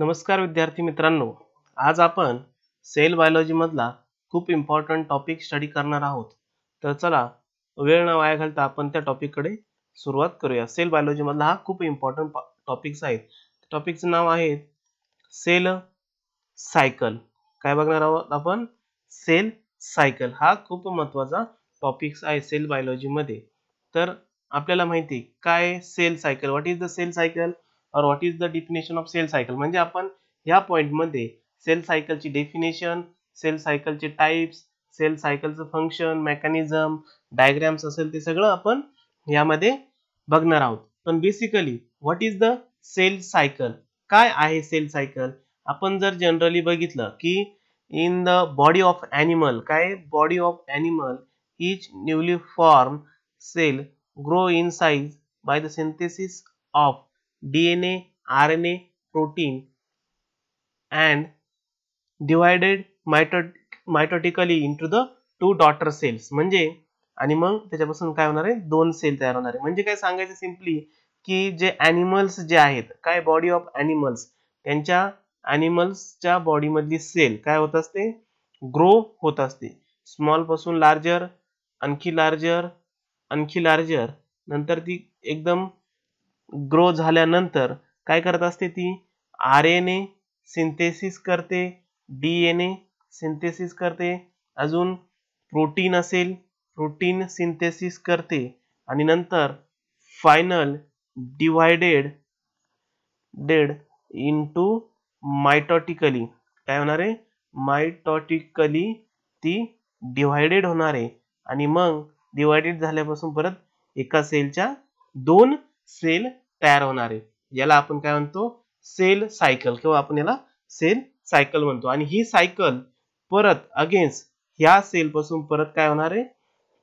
नमस्कार विद्यार्थी मित्रांनो आज आपण सेल बायोलॉजीमधला खूप इम्पॉर्टंट टॉपिक स्टडी करणार आहोत तर चला वेळ न वाया घालता आपण त्या टॉपिककडे सुरुवात करूया सेल बायोलॉजीमधला हा खूप इम्पॉर्टंट टॉपिक्स आहेत टॉपिकचं नाव आहे सेल सायकल काय बघणार आहोत आपण सेल सायकल हा खूप महत्त्वाचा टॉपिक्स आहे सेल बायोलॉजीमध्ये तर आपल्याला माहिती काय cell cycle what is the cell cycle और what is the definition of cell cycle म्हणजे आपण ह्या पॉईंटमध्ये सेल सायकलची डेफिनेशन सेल सायकलचे टाईप्स सेल सायकलचं फंक्शन मेकॅनिझम डायग्राम्स असेल ते सगळं आपण यामध्ये बघणार आहोत पण basically what is the cell cycle काय आहे सेल सायकल आपण जर जनरली बघितलं की in the body of animal काय body of animal each newly form sale grow in size by the synthesis of DNA, RNA, protein and divided mitod mitotically into the two daughter cells म्हणजे आणि मग त्याच्यापासून काय होणार आहे दोन sale तयार होणार आहे म्हणजे काय सांगायचं सिम्पली की जे ॲनिमल्स जे आहेत काय बॉडी ऑफ ॲनिमल्स त्यांच्या ॲनिमल्सच्या बॉडीमधली सेल काय होत असते ग्रो होत असते स्मॉल पासून लार्जर आणखी लार्जर आणखी लार्जर नंतर ती एकदम ग्रो झाल्यानंतर काय करत असते ती आर एन ए सिंथेसिस करते डी एन ए सिंथेसिस करते अजून प्रोटीन असेल प्रोटीन सिंथेसिस करते आणि नंतर final divided dead into mitotically काय होणार आहे मायटॉटिकली ती डिवायडेड होणार आहे आणि मग डिवायडेड झाल्यापासून परत एका सेलच्या दोन सेल तयार होणार आहे याला आपण काय म्हणतो सेल सायकल किंवा आपण याला सेल सायकल म्हणतो आणि ही सायकल परत अगेन्स्ट ह्या सेल परत काय होणार आहे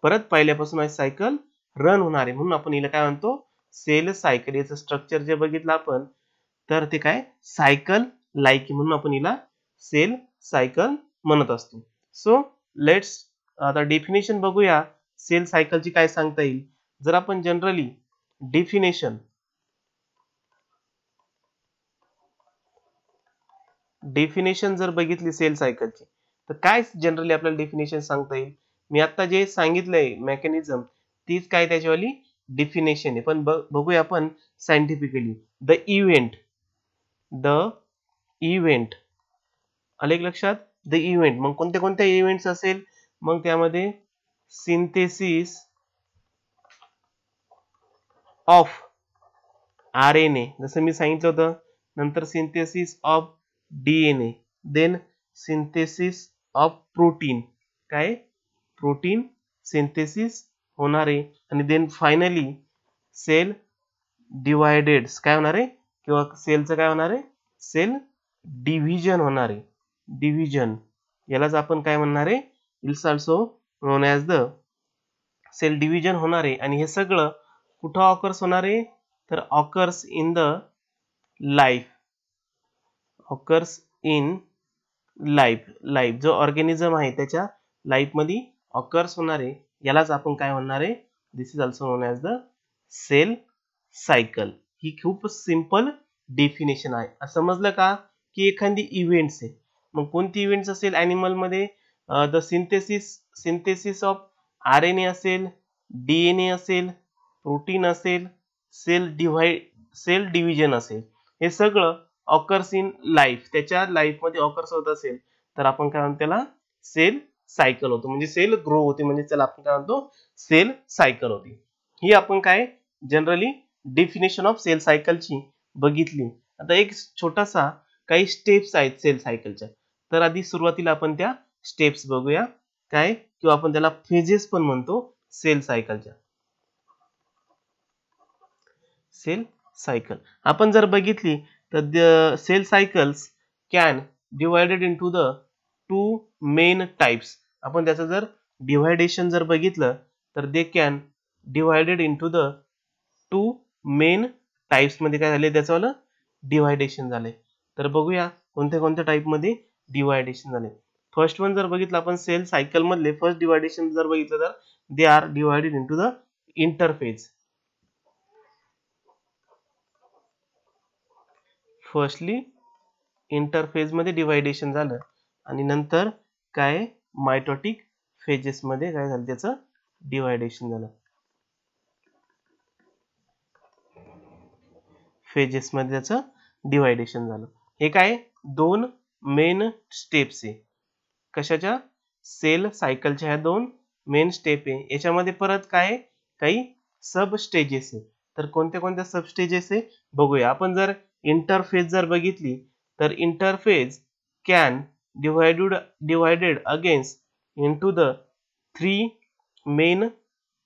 परत पहिल्यापासून सायकल रन होणार आहे म्हणून आपण हिला काय म्हणतो सेल सायकल याचं स्ट्रक्चर जे बघितलं आपण तर ते काय सायकल लाईक म्हणून आपण हिला सेल सायकल म्हणत असतो सो लेट्स आता डेफिनेशन बघूया सेल सायकलची काय सांगता येईल जर आपण जनरली definition डेफिनेशन जर बघितली सेल सायकलची तर काय जनरली आपल्याला डेफिनेशन सांगता येईल मी आता जे सांगितलंय मेकॅनिझम तीच काय त्याच्यावाली डेफिनेशन आहे पण बघूया आपण scientifically the event the event आले लक्षात द इव्हेंट मग कोणत्या कोणत्या इव्हेंट्स असेल मग त्यामध्ये synthesis of R N A जसं मी सांगितलं होतं नंतर synthesis of D N A then synthesis of protein काय प्रोटीन सिंथेसिस होणार आहे आणि देन फायनली सेल डिवायडेड काय होणार आहे किंवा सेलचं काय होणार आहे सेल डिव्हिजन होणार आहे डिव्हिजन यालाच आपण काय म्हणणार आहे it's also known as the cell division होणार आहे आणि हे सगळं कुठं ऑकर्स होणारे तर occurs in the life occurs in life life जो ऑर्गॅनिझम आहे त्याच्या लाईफमध्ये ऑकर्स होणार आहे यालाच आपण काय म्हणणार आहे this is also known as the cell cycle ही खूप सिम्पल डेफिनेशन आहे समजलं का की एखादी इव्हेंट्स आहे मग कोणती इव्हेंट्स असेल ॲनिमलमध्ये the synthesis synthesis of R N A असेल डी एन ए असेल प्रोटीन असेल सेल डिवाइड सेल डिव्हिजन असेल हे सगळं ऑकर्स इन लाईफ त्याच्या लाईफमध्ये ऑकर्स होत असेल तर आपण काय म्हणतो त्याला सेल सायकल होतो म्हणजे सेल ग्रो होते म्हणजे त्याला आपण काय म्हणतो सेल सायकल होती ही आपण काय जनरली डेफिनेशन ऑफ सेल सायकलची बघितली आता एक छोटासा काही स्टेप्स आहेत सेल सायकलच्या तर आधी सुरुवातीला आपण त्या स्टेप्स बघूया काय किंवा आपण त्याला फेजेस पण म्हणतो सेल सायकलच्या सेल सायकल आपण जर बघितली तर cell cycles can divided into the two main types आपण त्याचं जर डिव्हायडेशन जर बघितलं तर they can divided into the two main टाईप्समध्ये काय झाले त्याचंवालं डिव्हायडेशन झाले तर बघूया कोणत्या कोणत्या टाईपमध्ये डिवायडेशन झाले फर्स्ट वन जर बघितलं आपण सेल सायकल मधले फर्स्ट डिवायडेशन जर बघितलं तर they are divided into the interphase firstly इंटरफेजमध्ये डिवायडेशन झालं आणि नंतर काय मायटॉटिक फेजेसमध्ये काय झालं त्याचं डिवायडेशन झालं फेजेसमध्ये त्याचं डिवायडेशन झालं हे काय दोन मेन स्टेप्स आहे कशाच्या सेल सायकलच्या ह्या दोन मेन स्टेप आहे याच्यामध्ये परत काय काही सब स्टेजेस आहे तर कोणत्या कोणत्या सब स्टेजेस आहे बघूया आपण जर इंटरफेस जर बघितली तर interphase can divided divided against into the three main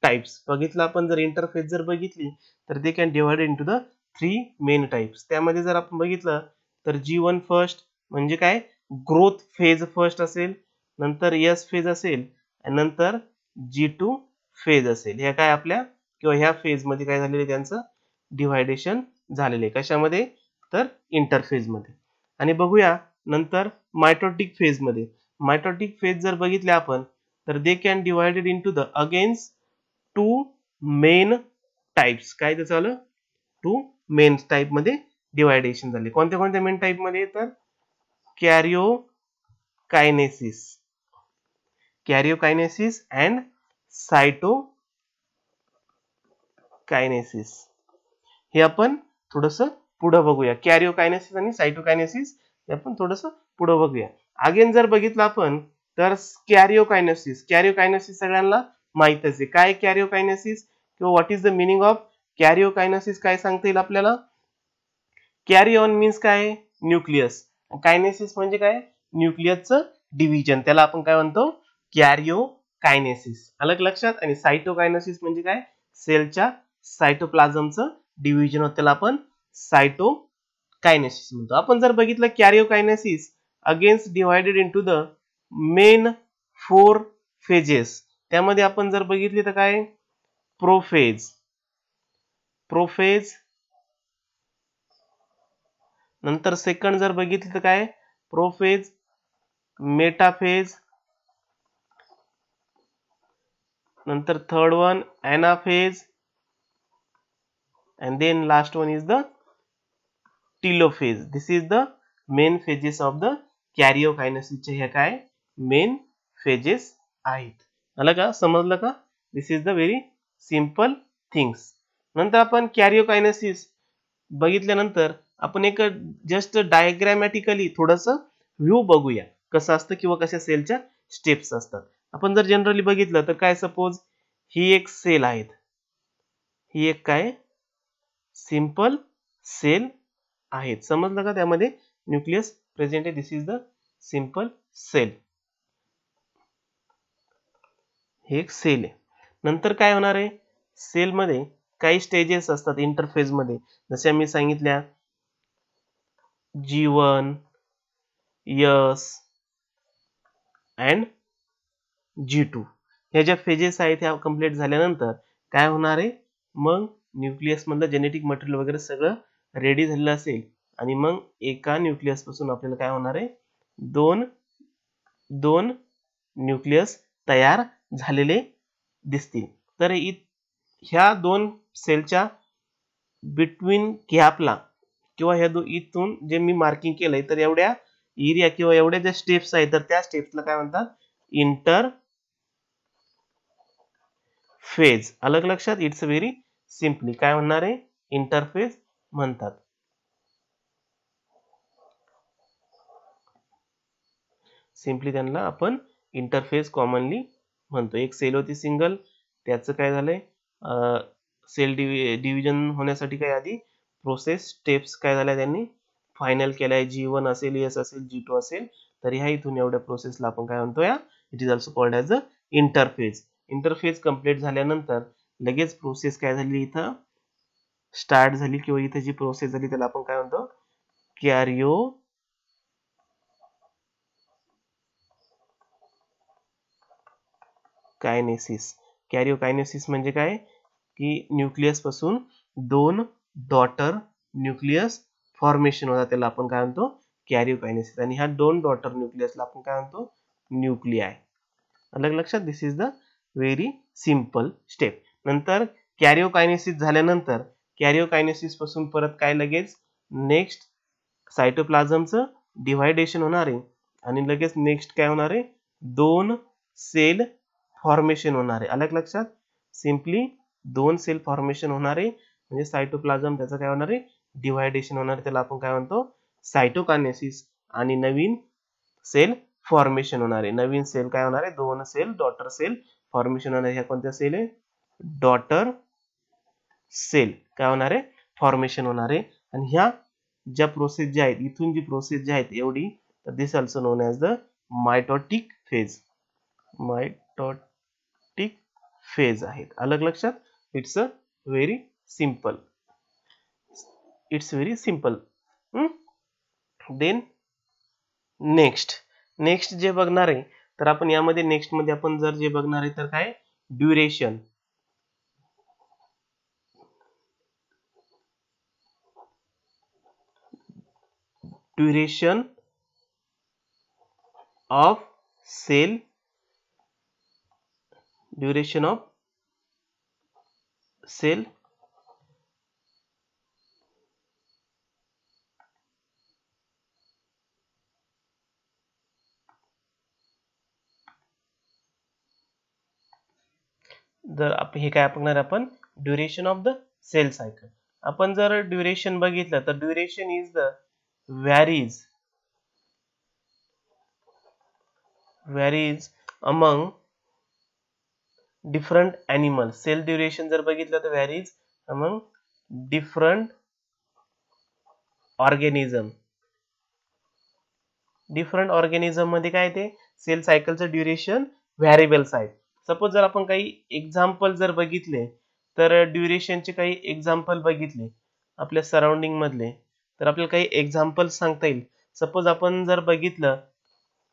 types बघितलं आपण जर इंटरफेस जर बघितली तर they can in into the three main types त्यामध्ये जर आपण बघितलं तर जी वन फर्स्ट म्हणजे काय ग्रोथ फेज फर्स्ट असेल नंतर यस फेज असेल आणि नंतर जी टू फेज असेल ह्या काय आपल्या किंवा ह्या फेजमध्ये काय झालेलं त्यांचं डिव्हायडेशन झालेलं आहे कशामध्ये तर मध्ये आणि बघूया नंतर फेज मध्ये मायटोटिक फेज जर बघितले आपण तर they can divided into the against two main types काय ते झालं टू मेन मध्ये डिवायडेशन झाले कोणत्या कोणत्या मेन टाईपमध्ये तर कॅरिओ कायनेसिस कॅरिओ कायनेसिस अँड सायटो कायनेसिस हे आपण थोडंसं पुढं बघूया कॅरिओकायनेसिस आणि सायटोकायनेसिस आपण थोडस पुढं बघूया अगेन जर बघितलं आपण तर कॅरिओ कायनोसिस सगळ्यांना माहितच आहे काय कायनेसिस किंवा what is the meaning of karyokinesis काय सांगता येईल आपल्याला कॅरी ऑन मीन्स काय न्यूक्लियस कायनेसिस म्हणजे काय न्यूक्लियसचं डिव्हिजन त्याला आपण काय म्हणतो कॅरिओ कायनेसिस अलग लक्षात आणि सायटोकायनोसिस म्हणजे काय सेलच्या सायटोप्लाझमचं डिव्हिजन होत त्याला आपण कायनेसिस म्हणतो आपण जर बघितलं karyokinesis against divided into the main four phases त्यामध्ये आपण जर बघितली तर काय प्रोफेज प्रोफेज नंतर सेकंड जर बघितले तर काय प्रोफेज मेटाफेज नंतर third one phase and then last one is the telophase this is the main phases of the कॅरिओकायनसिसचे हे काय मेन फेजेस आहेत आलं का समजलं का this is the very simple things नंतर आपण कॅरिओकायनसिस बघितल्यानंतर आपण एक जस्ट डायग्रॅमॅटिकली थोडंसं व्ह्यू बघूया कसं असतं किंवा कशा सेलच्या स्टेप्स असतात आपण जर जनरली बघितलं तर काय सपोज ही एक सेल आहेत ही एक काय सिंपल सेल आहेत समजलं का त्यामध्ये न्यूक्लियस प्रेझेंट आहे this is the simple cell हे एक सेल आहे नंतर काय होणार आहे सेलमध्ये काही स्टेजेस असतात इंटरफेजमध्ये जसे मी सांगितल्या G one one S and G two ह्या ज्या फेजेस आहेत ह्या कम्प्लीट झाल्यानंतर काय होणार आहे मग न्यूक्लियसमधलं जेनेटिक मटेरियल वगैरे सगळं रेडी झालेलं असेल आणि मग एका न्यूक्लियस पासून आपल्याला काय होणार आहे दोन दोन न्यूक्लियस तयार झालेले दिसतील तर ह्या दोन सेलच्या बिटवीन गॅपला किंवा ह्या दो इथून जे मी मार्किंग केलंय तर एवढ्या एरिया किंवा एवढ्या ज्या स्टेप्स आहेत तर त्या स्टेप्सला काय म्हणतात इंटर फेज अलग लक्षात इट्स व्हेरी सिम्पली काय म्हणणार आहे इंटरफेज म्हणतात सिम्पली त्यांना आपण इंटरफेस कॉमनली म्हणतो एक सेल होती सिंगल त्याचं काय झालंय सेल डिवि डिव्हिजन होण्यासाठी काय आधी प्रोसेस स्टेप्स काय झाल्या त्यांनी फायनल केलाय जी वन असेल एस असेल जी टू असेल तर ह्या इथून एवढ्या प्रोसेसला आपण काय म्हणतो या it is also called as a interphase interphase complete झाल्यानंतर लगेच प्रोसेस काय झाली इथं स्टार्ट झाली किंवा इथे जी प्रोसेस झाली त्याला आपण काय म्हणतो कॅरिओ कायनेसिस कॅरिओ कायनेसिस म्हणजे काय की न्यूक्लियस पासून दोन डॉटर न्यूक्लियस फॉर्मेशन होता त्याला आपण काय म्हणतो कॅरिओ कायनेसिस आणि ह्या दोन डॉटर न्यूक्लियसला आपण काय म्हणतो न्यूक्लिया अलग लक्षात this is the very simple step नंतर कॅरिओ कायनेसिस झाल्यानंतर कॅरिओकायनेसिस पासून परत काय लगेच नेक्स्ट सायटोप्लाझमचं डिव्हायडेशन होणार आहे आणि लगेच नेक्स्ट काय होणार आहे दोन सेल फॉर्मेशन होणार आहे अलग लक्षात सिंपली दोन सेल फॉर्मेशन होणार आहे म्हणजे सायटोप्लाझम त्याचं काय होणार आहे डिव्हायडेशन होणार आहे त्याला आपण काय म्हणतो सायटोकायनेसिस आणि नवीन सेल फॉर्मेशन होणार आहे नवीन सेल काय होणार आहे दोन सेल डॉटर सेल फॉर्मेशन होणार ह्या कोणत्या सेल आहे डॉटर सेल काय होणार आहे फॉर्मेशन होणार आहे आणि ह्या ज्या प्रोसेस ज्या आहेत इथून जी प्रोसेस जी आहेत एवढी तर this also known as the mitotic phase mitotic phase आहेत अलग लक्षात it's a very simple it's very simple then next next जे बघणार आहे तर आपण यामध्ये नेक्स्टमध्ये आपण जर जे बघणार आहे तर काय duration duration of cell duration of cell जर हे काय बघणार आपण duration of the cell cycle आपण जर ड्युरेशन बघितलं तर duration is the varies varies among different animal cell duration जर बघितलं तर varies among different organism different organism मध्ये काय ते सेल सायकलचं ड्युरेशन व्हॅरिएबल्स आहेत सपोज जर आपण काही एक्झाम्पल जर बघितले तर ड्युरेशनचे काही एक्झाम्पल बघितले आपल्या सराउंडिंग मधले तर आपल्याला काही एक्झाम्पल सांगता येईल सपोज आपण जर बघितलं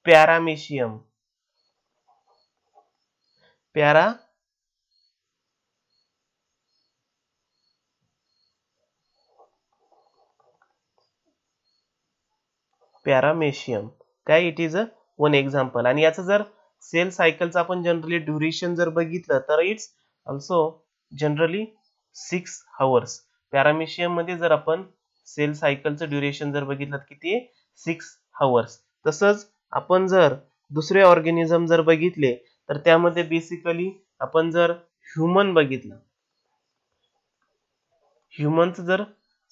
पॅरामेशियम पॅरा पॅरामेशियम काय it is a one example आणि याचं जर सेल सायकलचं आपण जनरली ड्युरेशन जर बघितलं तर it's also generally six hours paramecium मध्ये जर आपण सेल सायकलचं ड्युरेशन जर बघितलं किती सिक्स हवर्स तसंच आपण जर दुसरे ऑर्गॅनिझम जर बघितले तर त्यामध्ये बेसिकली आपण जर ह्युमन बघितलं ह्युमनचं जर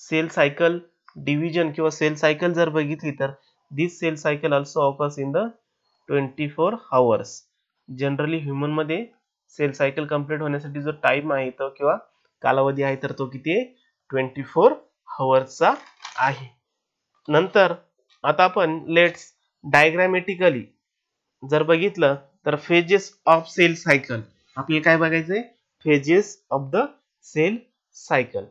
सेल सायकल डिव्हिजन किंवा सेल सायकल जर बघितली तर this cell cycle also occurs in the twenty four hours generally मध्ये सेल सायकल कंप्लीट होण्यासाठी जो टाइम आहे तो किंवा कालावधी आहे तर तो किती आहे ट्वेंटी फोर हवर्चा आहे नंतर आता आपण लेट्स डायग्रॅमेटिकली जर बघितलं तर फेजेस ऑफ सेल सायकल आपल्याला काय बघायचंय phases of the cell cycle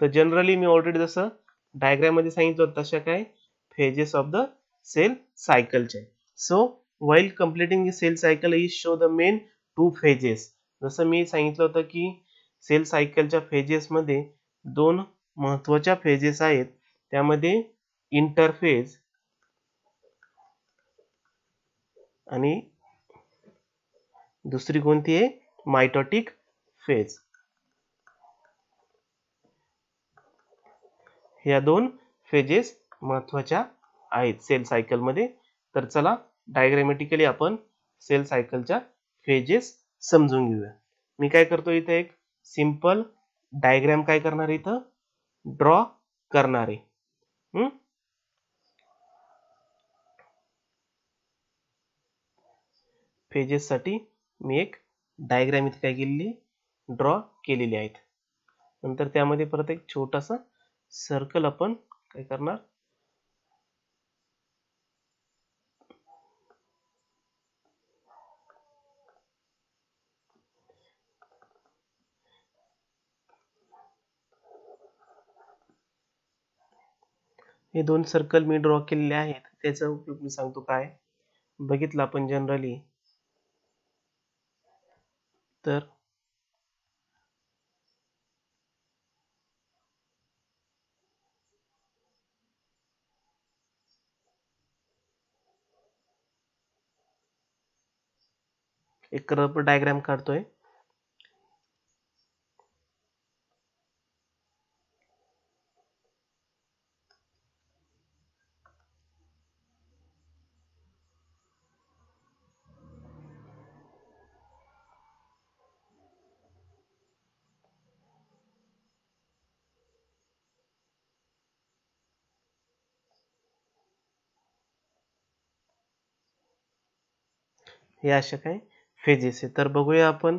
तर जनरली मी ऑलरेडी जसं डायग्राम मध्ये सांगितलं तशा काय फेजेस ऑफ द सेल सायकलचे so while completing cell cycle is show show the main two जसं मी सांगितलं होतं की सेल सायकलच्या फेजेसमध्ये दोन महत्त्वाच्या फेजेस आहेत त्यामध्ये इंटरफेज आणि दुसरी कोणती आहे मायटॉटिक फेज या दोन फेजेस महत्त्वाच्या आहेत सेल सायकलमध्ये तर चला डायग्रॅमॅटिकली आपण सेल सायकलच्या फेजेस समजून घेऊया मी काय करतो इथे एक सिंपल डायग्रॅम काय करणार इथं ड्रॉ करणार आहे फेजेससाठी मी एक डायग्रॅम इथे काय केलेली ड्रॉ केलेली आहेत नंतर त्यामध्ये परत एक छोटासा सर्कल आपण काय करणार हे दोन सर्कल मी ड्रॉ केलेले आहेत त्याचा उपयोग मी सांगतो काय बघितलं आपण जनरली तर एक कर डायग्राम काढतोय हे अशा काय फेजेस आहे तर बघूया आपण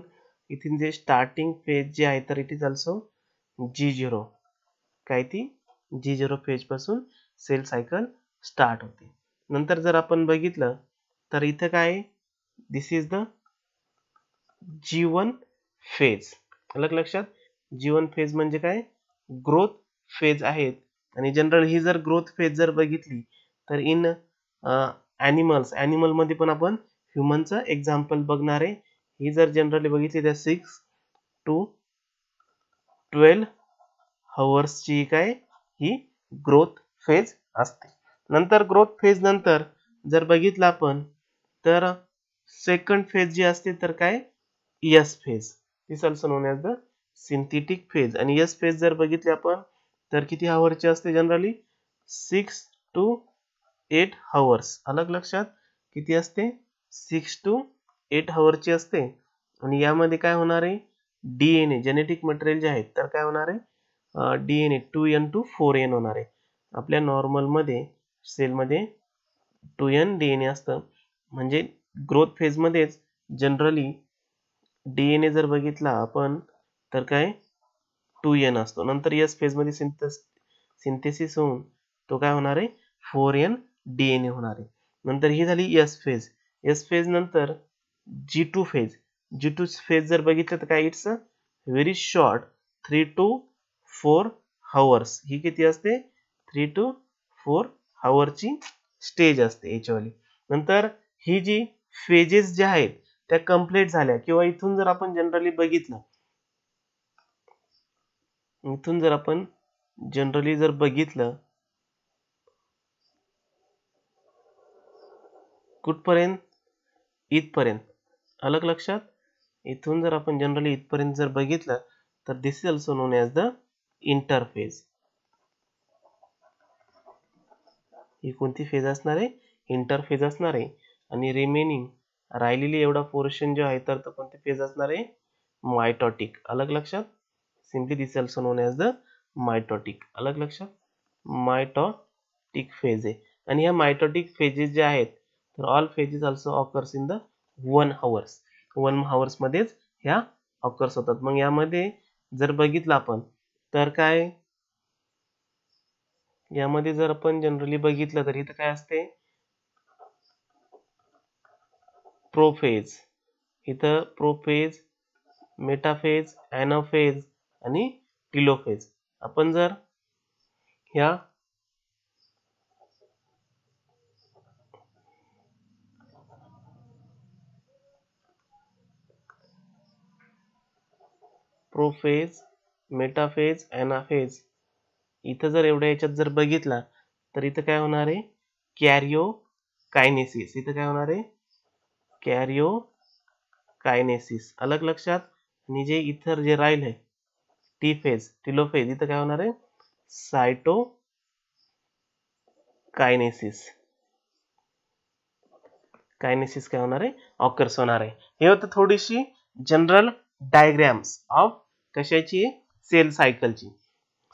इथे जे स्टार्टिंग फेज जे आहे तर it is also G zero काय ती जी झिरो फेजपासून सेल सायकल स्टार्ट होते नंतर जर आपण बघितलं तर इथं काय this is the G one phase अलग लक्षात जीवन फेज म्हणजे काय ग्रोथ फेज आहेत आणि जनरल ही जर ग्रोथ फेज जर बघितली तर इन ॲनिमल्स ॲनिमलमध्ये पण आपण ह्युमनचं एक्झाम्पल बघणार आहे ही जर जनरली बघितली तर सिक्स टू ट्वेल्व हवर्सची काय ही ग्रोथ फेज असते नंतर ग्रोथ फेज नंतर जर बघितलं आपण तर सेकंड फेज जी असते तर काय S phase this also known as the synthetic phase आणि यस फेज जर बघितली आपण तर किती हवर्सची असते generally six to eight hours अलग लक्षात किती असते सिक्स टू एट हवरची असते आणि यामध्ये काय होणार आहे D N A genetic material जे आहेत तर काय होणार आहे D N A two N to four N होणार आहे आपल्या नॉर्मलमध्ये सेलमध्ये two N D N A असतं म्हणजे ग्रोथ फेजमध्येच जनरली डी एन ए जर बघितला आपण तर काय टू एन असतो नंतर यस फेजमध्ये सिंथेस सिंथेसिस होऊन तो काय होणार आहे four N D N A होणार आहे नंतर ही झाली यस फेज एस फेज नंतर G two phase G two phase जर बघितलं तर काय it's very short three to four hours ही किती असते थ्री टू फोर हवरची स्टेज असते याच्यावाली नंतर ही जी फेजेस ज्या आहेत त्या कम्प्लीट झाल्या किंवा इथून जर आपण जनरली बघितलं इथून जर आपण जनरली जर बघितलं कुठपर्यंत इथपर्यंत अलग लक्षात इथून जर आपण जनरली इथपर्यंत जर बघितलं तर this is also known as the interphase ही कोणती फेज असणार आहे इंटरफेज असणार आहे आणि रिमेनिंग राहिलेली एवढा पोर्शन जो आहे तर तो कोणती फेज असणार आहे मायटॉटिक अलग लक्षात simply this also known as the mitotic अलग लक्षात मायटॉटिक फेज आहे आणि ह्या मायटॉटिक फेजेस जे आहेत तर all phases also occurs in the one hours one मध्येच ह्या ऑकर्स होतात मग यामध्ये जर बघितलं आपण तर काय यामध्ये जर आपण जनरली बघितलं तर इथं काय असते प्रोफेज इथं प्रोफेज मेटाफेज ॲनोफेज आणि टिलोफेज आपण जर ह्या प्रोफेज मेटाफेज एनाफेज इथं जर एवढ्या याच्यात जर बघितला तर इथं काय होणार आहे कॅरिओ कायनेसिस इथं काय होणार आहे कॅरिओ कायनेसिस अलग लक्षात आणि जे इथं जे राहिले टी फेज टिलोफेज इथं काय होणार आहे सायटो कायनेसिस कायनेसिस काय होणार आहे ऑकर्स होणार आहे हे होतं थोडीशी जनरल डायग्रॅम्स ऑफ कशाची सेल सायकलची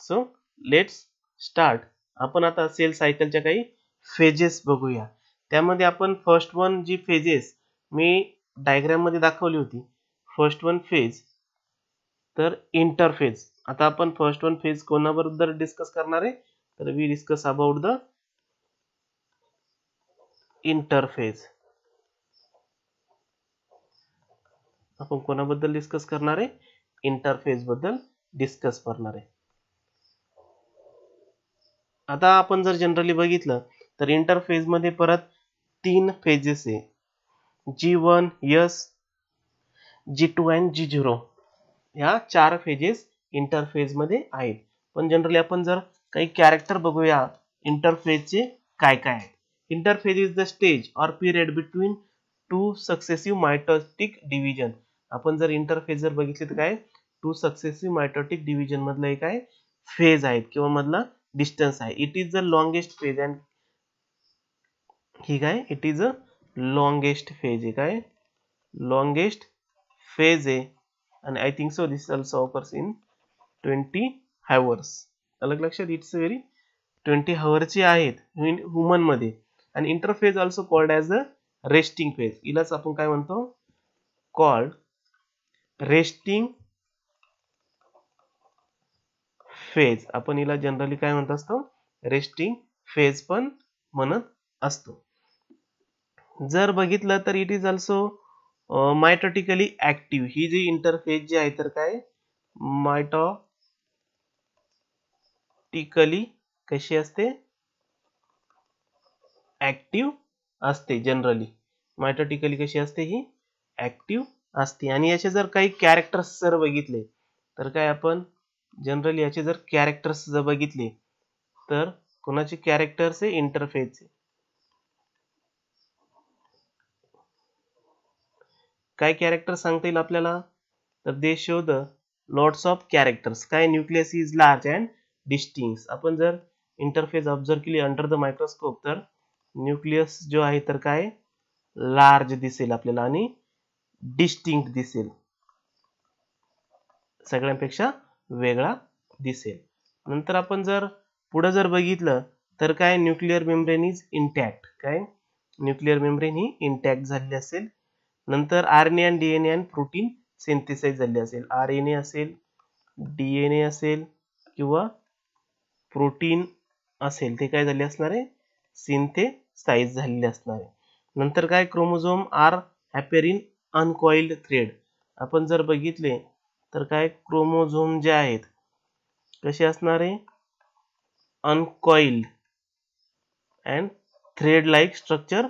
सो लेट्स स्टार्ट आपण आता सेल सायकलच्या काही फेजेस बघूया त्यामध्ये आपण फर्स्ट वन जी फेजेस मी डायग्राम मध्ये दाखवली होती फर्स्ट वन फेज तर इंटरफेज आता आपण फर्स्ट वन फेज कोणाबरोबर डिस्कस करणार आहे तर we discuss about the interphase आपण कोणाबद्दल डिस्कस करणार आहे इंटरफेस बद्दल डिस्कस करणार आहे आता आपण जर जनरली बघितलं तर इंटरफेस मध्ये परत तीन फेजेस आहे G one S G two and G zero ह्या चार फेजेस इंटरफेस मध्ये आहेत पण जनरली आपण जर काही कॅरेक्टर बघूया इंटरफेजचे काय काय आहेत interphase is the stage or period between two successive mitotic division आपण जर इंटरफेज जर बघितले तर काय टू सक्सेसिव्ह मायटॉटिक डिव्हिजन मधला एक आहे फेज आहेत किंवा मधला डिस्टन्स आहे it is the longest phase and ठीक आहे it is a longest phase आहे काय लॉंगेस्ट फेज आहे आणि I think so this also occurs in twenty hours अलग लक्षात इट्स व्हेरी ट्वेंटी हावरचे आहेत ह्युमन मध्ये आणि interphase also called as a resting phase इलाज आपण काय म्हणतो कॉल्ड रेस्टिंग फेज आपण हिला जनरली काय म्हणत असतो रेस्टिंग फेज पण म्हणत असतो जर बघितलं तर it is also mitotically active ही जी इंटरफेज जी आहे तर काय मायटॉटिकली कशी असते ऍक्टिव्ह असते जनरली मायटॉटिकली कशी असते ही ऍक्टिव्ह असते आणि याचे जर काही कॅरेक्टर्स जर बघितले तर काय आपण जनरली याचे जर कॅरेक्टर्स जर बघितले तर कोणाचे कॅरेक्टर्स आहे इंटरफेस काय कॅरेक्टर सांगता येईल आपल्याला तर they show the lots of characters काय nucleus is large and distinct आपण जर इंटरफेस ऑब्झर्व केली अंडर द मायक्रोस्कोप तर न्यूक्लियस जो आहे तर काय लार्ज दिसेल आपल्याला आणि डिस्टिंक्ट दिसेल सगळ्यांपेक्षा वेगळा दिसेल नंतर आपण जर पुढे जर बघितलं तर काय न्यूक्लिअर मेम्ब्रेन इज इंटॅक्ट काय न्यूक्लिअर मेम्ब्रेन ही इंटॅक्ट झालेली असेल नंतर R N A and protein synthesize झाले असेल आर एन ए असेल डीएनए असेल किंवा प्रोटीन असेल ते काय झाले असणार आहे सिंथेसाइज झालेले असणार आहे नंतर काय chromosome are appearing uncoiled thread आपण जर बघितले तर काय क्रोमोझोम जे आहेत कसे असणारे uncoiled and thread like structure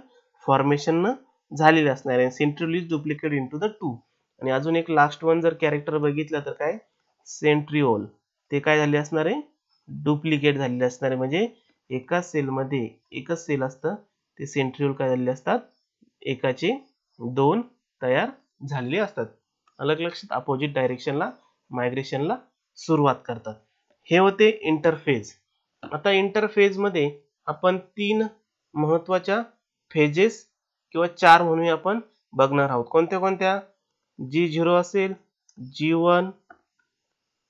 formation झालेले असणार आहे centriole duplicate into the two आणि अजून एक लास्ट वन जर कॅरेक्टर बघितलं तर काय सेंट्रिओल ते काय झाले असणार आहे डुप्लिकेट झालेले असणार आहे म्हणजे एकाच सेलमध्ये एकच सेल असतं ते सेंट्रिओल काय झालेले असतात एकाचे दोन तयार झालेली असतात अलग लक्षात अपोजिट डायरेक्शनला मायग्रेशनला सुरुवात करतात हे होते इंटरफेज आता इंटरफेजमध्ये आपण तीन महत्वाच्या फेजेस किंवा चार म्हणून आपण बघणार आहोत कोणत्या कोणत्या जी झिरो असेल G one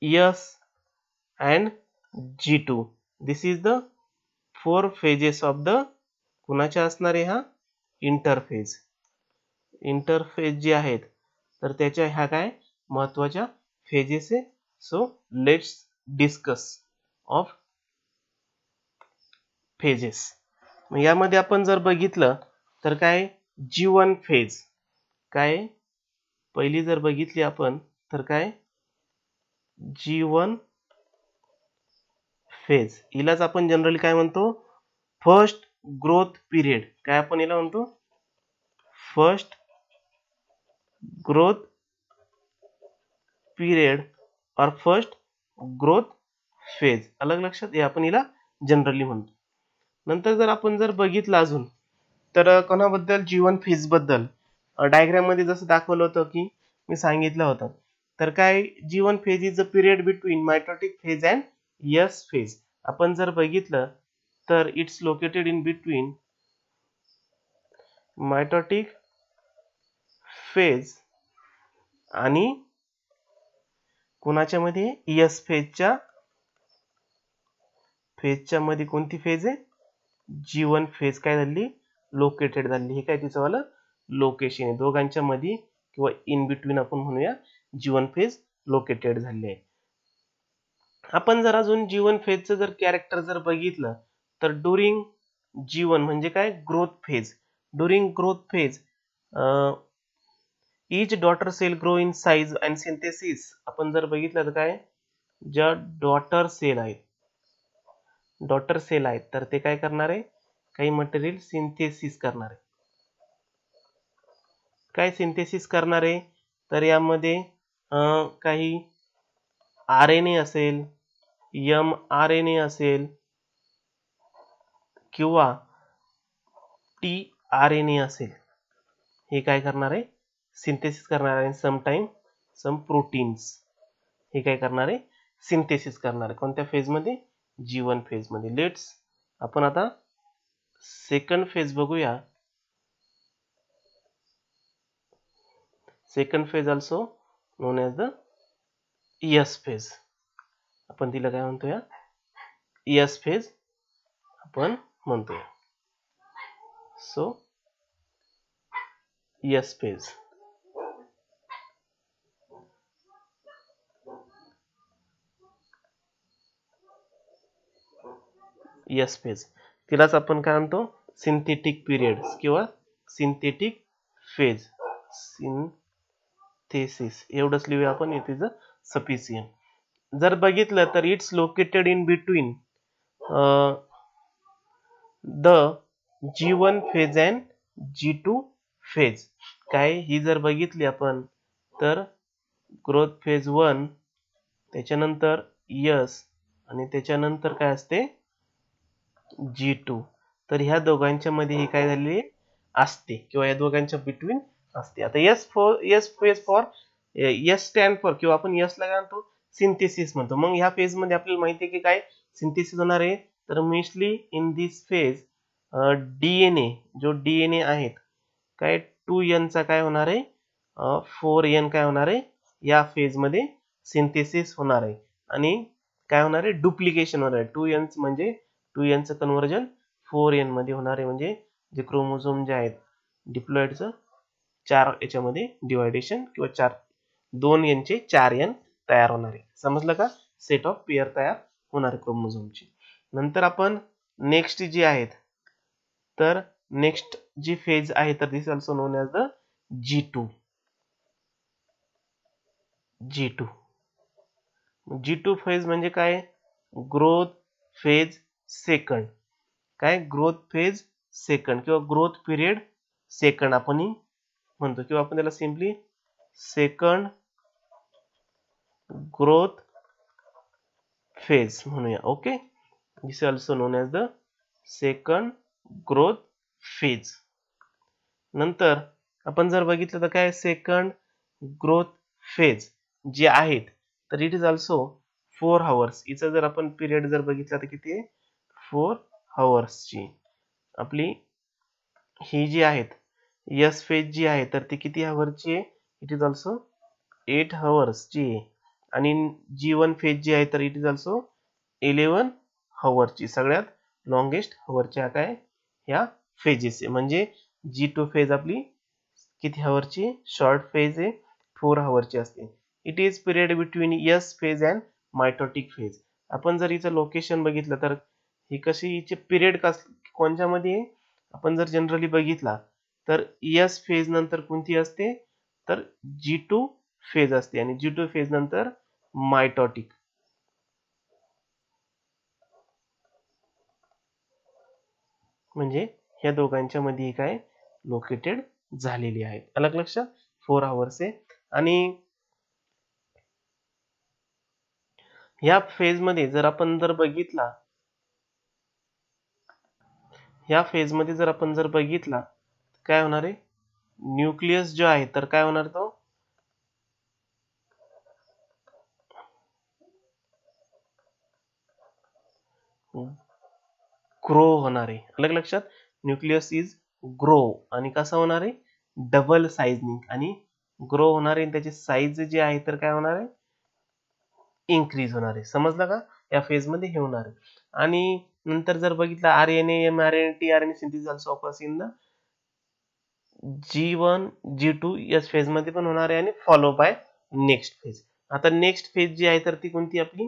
S and G two this is the four phases of the कुणाच्या असणारे हा इंटरफेज इंटरफेस जे आहेत तर त्याच्या ह्या काय महत्त्वाच्या फेजेस आहे so let's discuss of phases यामध्ये आपण जर बघितलं तर काय जीवन फेज काय पहिली जर बघितली आपण तर काय जीवन फेज हिलाच आपण जनरली काय म्हणतो फर्स्ट ग्रोथ पिरियड काय आपण हिला म्हणतो first growth period or first growth phase अलग लक्षात हे आपण हिला जनरली म्हणतो नंतर जर आपण जर बघितलं अजून तर कोणाबद्दल जीवन फेज बद्दल डायग्राम मध्ये जसं दाखवलं होतं की मी सांगितलं होतं तर काय G one phase is a period between mitotic phase and S phase आपण जर बघितलं तर it's located in between mitotic phase आणि कोणाच्या मध्ये यस फेजच्या फेजच्या मध्ये कोणती फेज आहे जीवन फेज काय झाली लोकेटेड झाली हे काय तिचं लोकेशन आहे दोघांच्या मध्ये किंवा इन बिटवीन आपण म्हणूया जीवन फेज लोकेटेड झाली आहे आपण जर अजून जीवन फेजचं जर कॅरेक्टर जर बघितलं तर डुरिंग जीवन म्हणजे काय growth phase during growth phase each daughter cell grow in size and synthesis आपण जर बघितलं तर काय ज्या डॉटर सेल आहेत डॉटर सेल आहेत तर ते काय करणार आहे काही मटेरियल सिंथेसिस करणार आहे काय सिंथेसिस करणार आहे तर यामध्ये काही आर एन ए असेल यम आर एन ए असेल किंवा टी आर एन ए असेल हे काय करणार आहे सिंथेसिस करना है सम टाइम सम प्रोटीन्स करना है करणार करना सिंथेसिस करणार आहे कोणत्या फेजमध्ये जी वन लेट्स अपन आता सेकंड फेज बघूया second phase also known as the S phase अपन तीन का यस फेज मन तो so S phase S phase तिलाच आपण काय म्हणतो सिंथेटिक पिरियड किंवा सिंथेटिक फेज सिंथेसिस एवढंच लिहूया आपण इट इज अ सफिशियंट जर बघितलं तर it's located in between the G one phase and G two phase काय ही जर बघितली आपण तर ग्रोथ फेज वन त्याच्यानंतर यस आणि त्याच्यानंतर काय असते जी टू तर ह्या दोघांच्या मध्ये ही काय झालेली असते किंवा या दोघांच्या बिटवीन असते आता S for S phase for S stand for किंवा आपण यसला काय म्हणतो सिंथेसिस म्हणतो मग ह्या फेज मध्ये आपल्याला माहिती आहे की काय सिंथेसिस होणार आहे तर mostly in this phase DNA जो डीएनए आहे काय टू चा काय होणार आहे फोर एन काय होणार आहे या फेजमध्ये सिंथेसिस होणार आहे आणि काय होणार आहे डुप्लिकेशन होणार आहे टू एन म्हणजे टू एनचं कन्वर्जन फोर मध्ये होणार आहे म्हणजे जे क्रोमोझोम जे आहेत डिप्लॉइडचं चार याच्यामध्ये डिवायडेशन किंवा चार दोन चे चार एन तयार होणार आहे समजलं का सेट ऑफ पेअर तयार होणार आहे क्रोमोझोमची नंतर आपण नेक्स्ट जी आहेत तर नेक्स्ट जी फेज आहे तर this also known as the G two G two G two phase म्हणजे काय ग्रोथ फेज सेकंड काय ग्रोथ फेज सेकंड किंवा ग्रोथ पिरियड सेकंड आपण म्हणतो किंवा आपण त्याला सिम्पली सेकंड ग्रोथ फेज म्हणूया okay this also known as the second growth phase नंतर आपण जर बघितलं तर काय सेकंड ग्रोथ फेज जे आहेत तर it is also four hours हिचा जर आपण पिरियड जर बघितला तर किती आहे फोर हवर्सची आपली ही जी आहेत यस फेज जी आहे तर ती किती हवरची आहे इट इज ऑल्सो एट हवर्सची आणि जी वन फेज जी आहे तर इट इज ऑल्सो इलेवन हवरची सगळ्यात लॉंगेस्ट हवरच्या काय ह्या फेजेस आहे म्हणजे जी टू फेज आपली किती हवरची शॉर्ट फेज आहे फोर हवरची असते it is period between S phase and mitotic phase आपण जर हिचं लोकेशन बघितलं तर ही कशी हिचे पिरियड कस कोणच्यामध्ये आपण जर जनरली बघितला तर एस फेज नंतर कोणती असते तर जी टू फेज असते आणि जी टू फेज नंतर मायटॉटिक म्हणजे ह्या दोघांच्या मध्ये काय लोकेटेड झालेली आहेत अलग लक्ष फोर आवर्स आहे आणि या फेज मध्ये जर आपण जर बघितला ह्या फेजमध्ये जर आपण जर बघितला काय होणार आहे न्यूक्लियस जो आहे तर काय होणार तो ग्रो होणार आहे अलग लक्षात न्यूक्लियस इज ग्रो आणि कसा होणार आहे डबल साईजनी आणि ग्रो होणार आहे त्याची साईज जी आहे तर काय होणार आहे इन्क्रीज होणार आहे समजलं का या फेजमध्ये हे होणार आहे आणि नंतर जर बघितलं R N M R N T R N synthesis also in the G one G two phase मध्ये पण होणार आहे आणि फॉलो बाय नेक्स्ट फेज आता नेक्स्ट फेज जी आहे तर ती कोणती आपली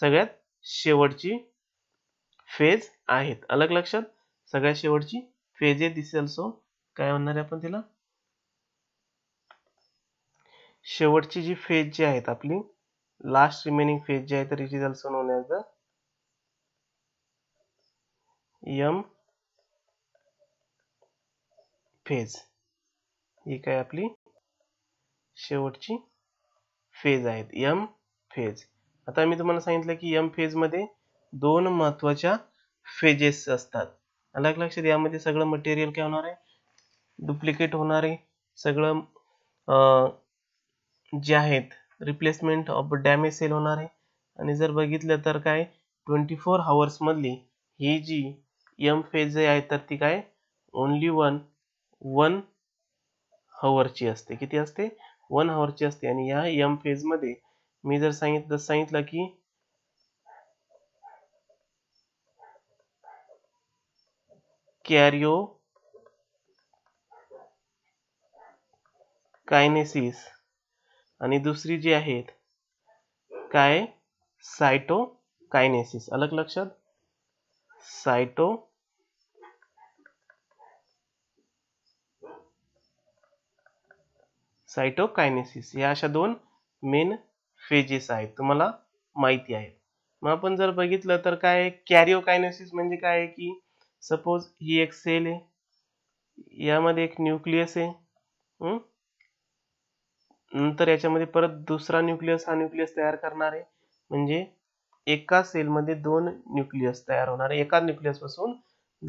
सगळ्यात शेवटची फेज आहेत अलग लक्षात सगळ्यात शेवटची फेज आहे दिस ऑल्सो काय म्हणणार आहे आपण तिला शेवटची जी फेज जी आहेत आपली लास्ट रिमेनिंग फेज जी आहे तर it is also known as M phase ही काय आपली शेवटची फेज आहेत यम फेज आता मी तुम्हाला सांगितलं की यम फेजमध्ये दोन महत्त्वाच्या फेजेस असतात अलग लक्षात यामध्ये सगळं मटेरियल काय होणार आहे डुप्लिकेट होणार आहे सगळं जे आहेत रिप्लेसमेंट ऑफ डॅमेज सेल होणार आहे आणि जर बघितलं तर काय ट्वेंटी फोर मधली ही जी यम फेज जे आहे तर ती काय ओन्ली वन वन हवरची असते किती असते वन हवरची असते आणि या यम फेजमध्ये मी जर सांगितलं सांगितलं की कॅरिओ कायनेसिस आणि दुसरी जी आहे काय सायटो कायनेसिस अलग लक्षात सायटो सायटोकायनेसिस या अशा दोन मेन फेजेस आहेत तुम्हाला माहिती आहे मग आपण जर बघितलं तर काय कॅरिओकायनेसिस म्हणजे काय आहे की सपोज ही एक सेल आहे यामध्ये एक न्यूक्लियस आहे नंतर याच्यामध्ये परत दुसरा न्यूक्लियस हा न्यूक्लियस तयार करणार आहे म्हणजे एका सेलमध्ये दोन न्यूक्लियस तयार होणार आहे एका पासून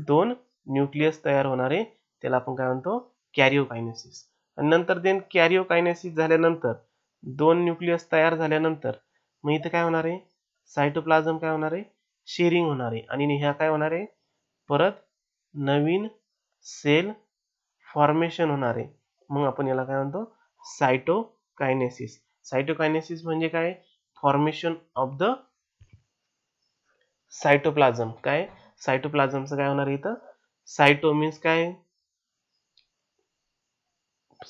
दोन न्यूक्लियस तयार होणार आहे त्याला आपण काय म्हणतो कॅरिओकायनेसिस नंतर देन कॅरिओ कायनेसिस झाल्यानंतर दोन न्यूक्लियस तयार झाल्यानंतर मग इथं काय होणार आहे सायटोप्लाझम काय होणार आहे शेअरिंग होणार आहे आणि ह्या काय होणार आहे परत नवीन सेल फॉर्मेशन होणार आहे मग आपण याला काय म्हणतो सायटोकायनेसिस सायटोकायनेसिस म्हणजे काय फॉर्मेशन ऑफ द सायटोप्लाझम काय सायटोप्लाझमचं काय होणार आहे इथं सायटो मीन्स काय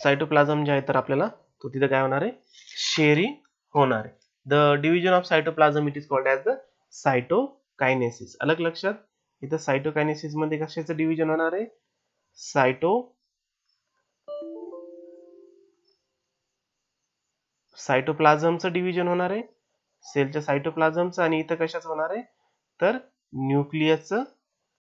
सायटोप्लाझम जे आहे तर आपल्याला तो तिथं काय होणार आहे शेअरिंग होणार आहे the division of cytoplasm it is called as the cytokinesis अलग लक्षात इथं सायटोकायनेसिस मध्ये कशाचं डिव्हिजन होणार आहे सायटो सायटोप्लाझमचं डिव्हिजन होणार आहे सेलच्या सायटोप्लाझमचं आणि इथं कशाच होणार आहे तर न्यूक्लियसचं